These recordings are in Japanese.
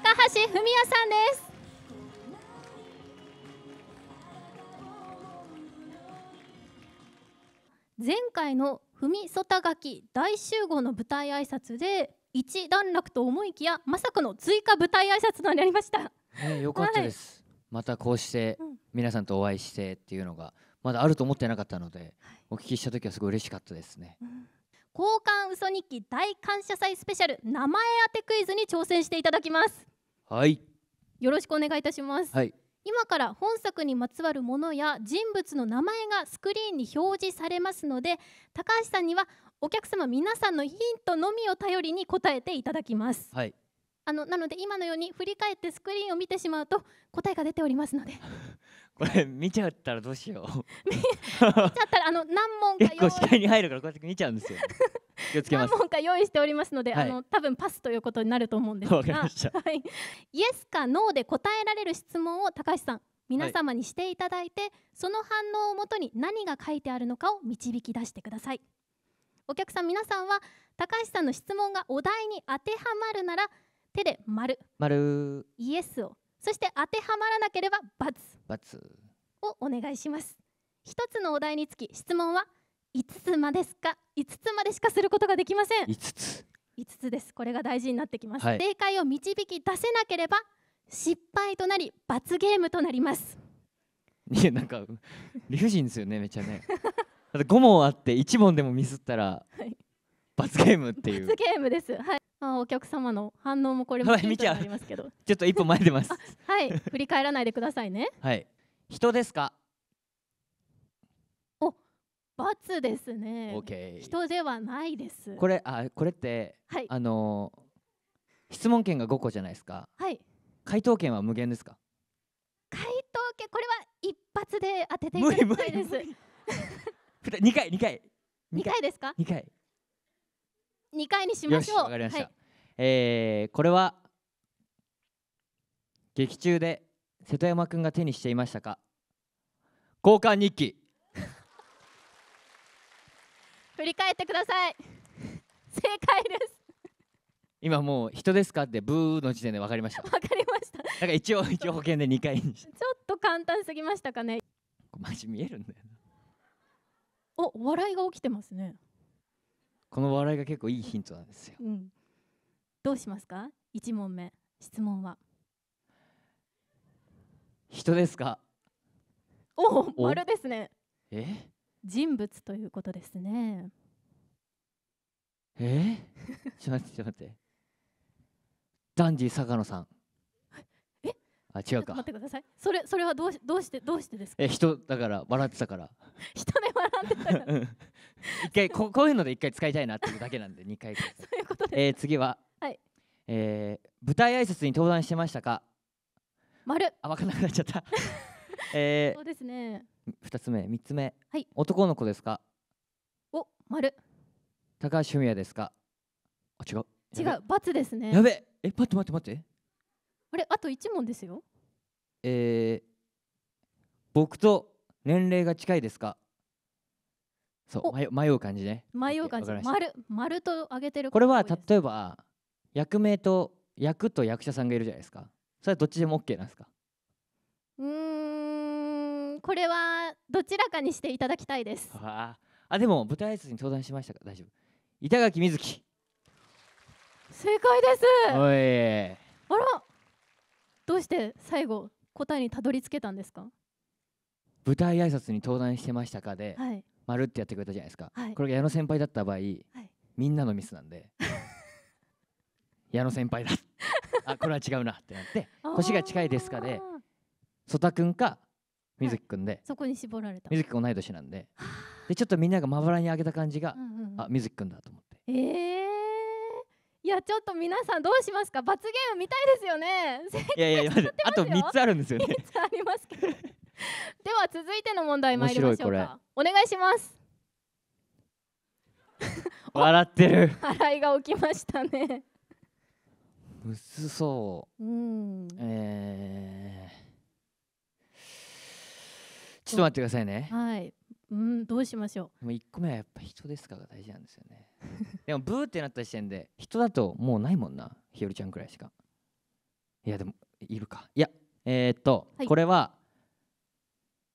高橋文哉さんです前回の「文みそたがき大集合」の舞台挨拶で一段落と思いきやまさかの追加舞台挨拶となりました、ね、よかったです、はい、またこうして皆さんとお会いしてっていうのがまだあると思ってなかったので、はい、お聞きした時はすごい嬉しかったですね、うん、交換嘘日記大感謝祭スペシャル名前当てクイズに挑戦していただきますはいよろしくお願いいたします、はい、今から本作にまつわるものや人物の名前がスクリーンに表示されますので高橋さんにはお客様皆さんのヒントのみを頼りに答えていただきます、はい、あのなので今のように振り返ってスクリーンを見てしまうと答えが出ておりますので これ見ちゃったらどうしよう見ちゃったらあの何問か結構視界に入るからこうやって見ちゃうんですよ 気をつけます何問か用意しておりますので、はい、あの多分パスということになると思うんですがかりました、はい、イエスかノーで答えられる質問を高橋さん皆様にしていただいて、はい、その反応をもとに何が書いてあるのかを導き出してくださいお客さん皆さんは高橋さんの質問がお題に当てはまるなら手で丸丸イエスをそして当てはまらなければ×。×をお願いします。一つのお題につき質問は5つまですか5つまでしかすることができません5つ5つですこれが大事になってきます、はい、正解を導き出せなければ失敗となり罰ゲームとなりますいやなんか理不尽ですよねめちゃね だって5問あって1問でもミスったら、はい、罰ゲームっていう罰ゲームですはいあお客様の反応もこれもヒりますけどちょっと一歩前出ますはい振り返らないでくださいねはい人ですかお罰ですね OK 人ではないですこれあこれって、はい、あのー、質問権が5個じゃないですかはい回答権は無限ですか回答権これは一発で当てていただきたいです無理無理無理2 回2回 2, 2回ですか2回二回にしましょう。わかりました。はい、えー、これは劇中で瀬戸山君が手にしていましたか交換日記 振り返ってください 正解です今もう人ですかってブーの時点でわかりました わかりましただから一応一応保険で二回にしてちょっと簡単すぎましたかねマジ見えるんだよお笑いが起きてますねこの笑いが結構いいヒントなんですよ、うん、どうしますか一問目質問は人ですかおお丸ですねえ人物ということですねえちょっと待ってちょっと待ってダンジー坂野さんえあ違うか待ってくださいそれそれはどうしどうしてどうしてですかえ人だから笑ってたから 人で笑ってたから 一回ここういうので一回使いたいなっていうだけなんで二回ぐ そういうことでえー、次は、はいえー、舞台挨拶に登壇してましたか丸あ分かんなくなっちゃった えー、そうですね二つ目三つ目、はい、男の子ですかお丸高橋文也ですかあ違う違う罰ですねやべえ待って待って待ってあれあと一問ですよえー、僕と年齢が近いですかそう迷迷う感じね迷う感じ丸丸と上げてるこれは例えば役名と役と役者さんがいるじゃないですかそれはどっちでも OK なんですかうんこれはどちらかにしていただきたいですああでも舞台挨拶に登壇しましたか大丈夫板垣瑞希正解ですあらどうして最後答えにたどり着けたんですか舞台挨拶に登壇してましたかで、はい、丸ってやってくれたじゃないですか、はい、これが矢野先輩だった場合、はい、みんなのミスなんで矢野先輩だ あこれは違うなってなって年が近いですかで曽田君か水木君で、はい、そこに絞られた水木君同い年なんででちょっとみんながまばらに上げた感じが、うんうんうん、あ水木君だと思ってええー、いやちょっと皆さんどうしますか罰ゲーム見たいですよねいやいやいやあと三つあるんですよね三つありますけど では続いての問題参りましょうかお願いします 笑ってる 笑いが起きましたねむずそううんえー、ちょっと待ってくださいねはいうんどうしましょうでも1個目はやっぱ人ですかが大事なんですよねでもブーってなった時点で人だともうないもんなひよりちゃんくらいしかいやでもいるかいやえー、っと、はい、これは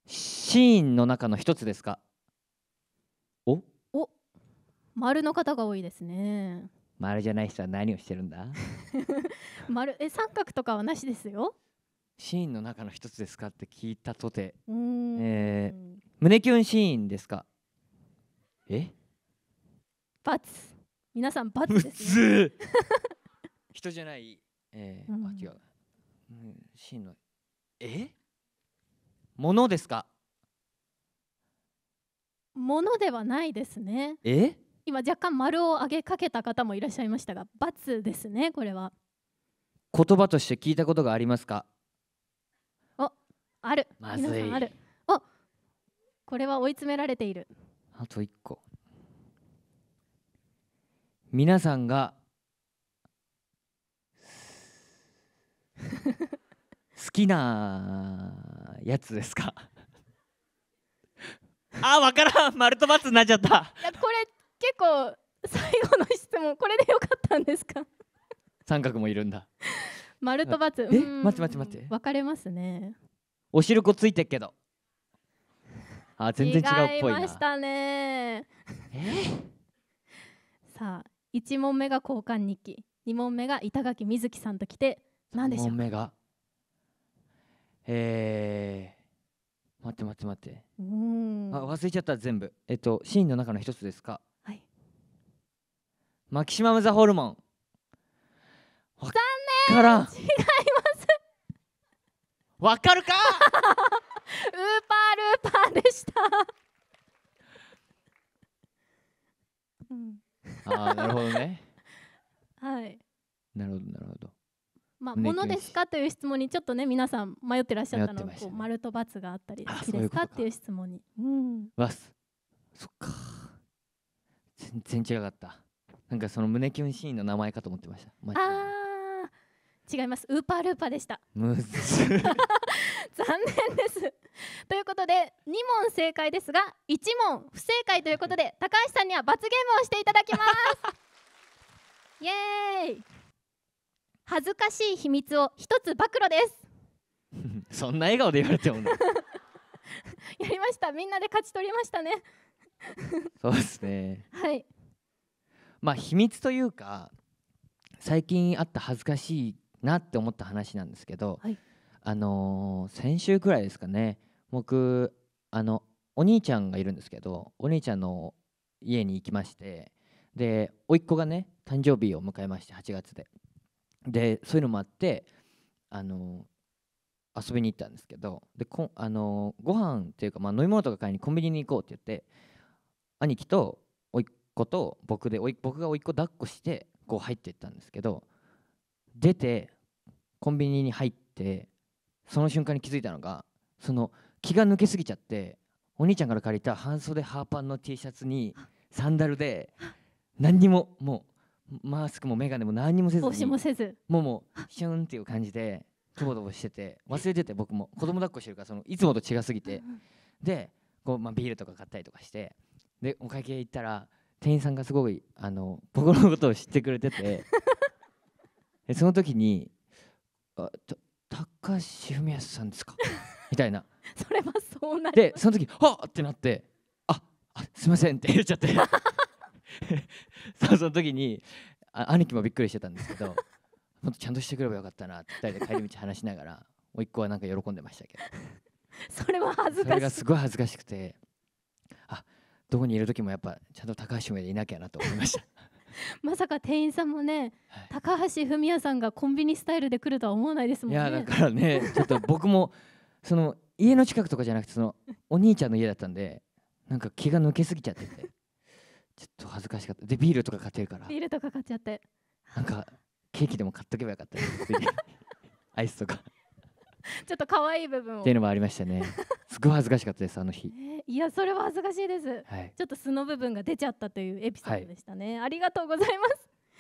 シーンの中の一つですかおお丸の方が多いですね丸じゃない人は何をしてるんだ 丸え三角とかはなしですよシーンの中の一つですかって聞いたとて、えー、胸キュンシーンですかえバツ皆さんバツですね 人じゃない、えーうん、あ違う、うん、シーンのえものですかものではないですねえ今若干丸を上げかけた方もいらっしゃいましたが×ですねこれは言葉として聞いたことがありますかおあるまずいあるおこれは追い詰められているあと1個皆さんが 好きなやつですか あわからん丸と×になっちゃったいやこれ結構最後の質問これでよかったんですか三角もいるんだ丸とツえ待って待って待って分かれますねおしるこついてっけどあ全然違うっぽいな違いましたねさあ1問目が交換日記2問目が板垣瑞希さんと来て何でしょう問目がえー、待って待って待ってうんあ忘れちゃった全部えっとシーンの中の一つですかはいマキシマム・ザ・ホルモン残念から違いますわかるか ウーパールーパーでしたうん、ああなるほどね はいなるほどなるほまあ、ものですかという質問にちょっとね皆さん迷ってらっしゃったので、ね、丸と×があったり好きですかっていう質問にうんわすそっか全然違かったなんかその胸キュンシーンの名前かと思ってましたあ違いますウーパールーパーでしたむず残念ですということで2問正解ですが1問不正解ということで高橋さんには罰ゲームをしていただきます イエーイ恥ずかしい秘密を一つ暴露です そんな笑顔で言われてもね やりましたみんなで勝ち取りましたね そうですねはいまあ秘密というか最近あった恥ずかしいなって思った話なんですけど、はい、あのー、先週くらいですかね僕あのお兄ちゃんがいるんですけどお兄ちゃんの家に行きましてで甥っ子がね誕生日を迎えまして8月ででそういうのもあってあの遊びに行ったんですけどでこあのご飯っていうか、まあ、飲み物とか買いにコンビニに行こうって言って兄貴と甥っ子と僕で僕が甥っ子抱っこしてこう入っていったんですけど出てコンビニに入ってその瞬間に気づいたのがその気が抜けすぎちゃってお兄ちゃんから借りた半袖ハーパンの T シャツにサンダルで何にももうマスクも眼鏡も何にもせず帽子もせずもうもうシュンっていう感じでとぼとぼしてて 忘れてて僕も子供抱っこしてるからそのいつもと違すぎてでこう、まあ、ビールとか買ったりとかしてでお会計行ったら店員さんがすごいあの僕のことを知ってくれててその時に「あた高橋文康さんですか?」みたいな それはそうなでその時「はっ!」ってなって「ああすいません」って言っちゃって そ その時にあ兄貴もびっくりしてたんですけど もっとちゃんとしてくればよかったなって2人で帰り道話しながら甥っ子はなんか喜んでましたけどそれは恥ずそかれがしいすごい恥ずかしくてあどこにいる時もやっぱちゃんと高橋までいなきゃなと思いましたまさか店員さんもね、はい高橋文哉さんがコンビニスタイルで来るとは思わないですもいんねやだからねちょっと僕もその家の近くとかじゃなくてそのお兄ちゃんの家だったんでなんか気が抜けすぎちゃっててちょっと恥ずかしかったでビールとか買ってるからビールとか買っちゃってなんかケーキでも買っとけばよかった アイスとかちょっと可愛い部分をっていうのもありましたね すごい恥ずかしかったですあの日、えー、いやそれは恥ずかしいです、はい、ちょっと素の部分が出ちゃったというエピソードでしたね、はい、ありがとうございます